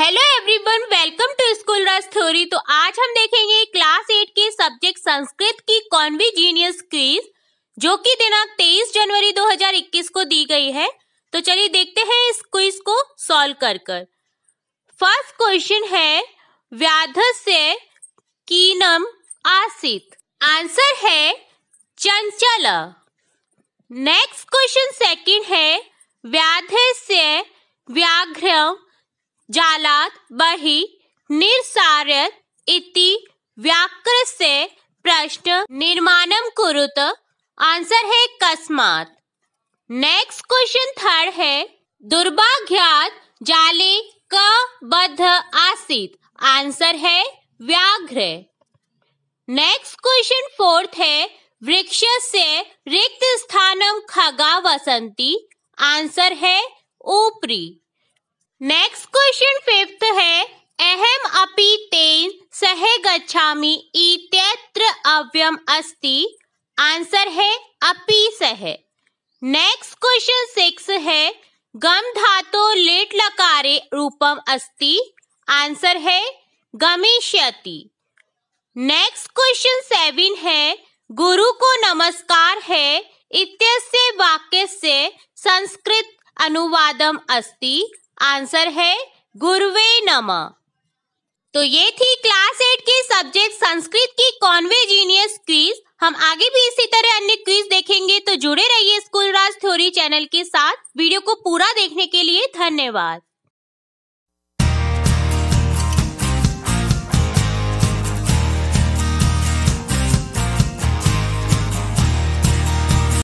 hello everyone welcome to school रस theory तो आज हम देखेंगे क्लास एट के सब्जेक्ट संस्कृत की कॉन्विजीनियस क्वीज जो कि दिनांक 23 जनवरी 2021 को दी गई है तो चलिए देखते हैं इस क्विज को सॉल्व कर कर फर्स्ट क्वेश्चन है व्याध से कीनम आसित आंसर है चंचल नेक्स्ट क्वेश्चन सेकंड है से जालात बही निरसार इति से प्रश्न निर्माणम कुरुत आंसर है कस्मात नेक्स्ट क्वेश्चन थर्ड है दुर्भाग्यात जाले क बद्ध आसित आंसर है व्याघ्र नेक्स्ट क्वेश्चन फोर्थ है वृक्ष से रिक्त स्थानम खगा वसंती आंसर है ऊपरी नेक्स्ट क्वेश्चन फिफ्थ है अहम अपि तेन सह गच्छामि इत्यत्र अव्यम अस्ति आंसर है अपि सह नेक्स्ट क्वेश्चन सिक्स है गम धातु लेट लकारे रूपम अस्ति आंसर है गमिष्यति नेक्स्ट क्वेश्चन सेवन है गुरु को नमस्कार है इत्यस्य वाक्य से संस्कृत अनुवादम अस्ति आंसर है गुरुवे नम तो ये थी क्लास एट के सब्जेक्ट संस्कृत की कॉन्वे जीनियस क्वीज हम आगे भी इसी तरह अन्य क्वीज देखेंगे तो जुड़े रहिए स्कूल राज थ्योरी चैनल के साथ वीडियो को पूरा देखने के लिए धन्यवाद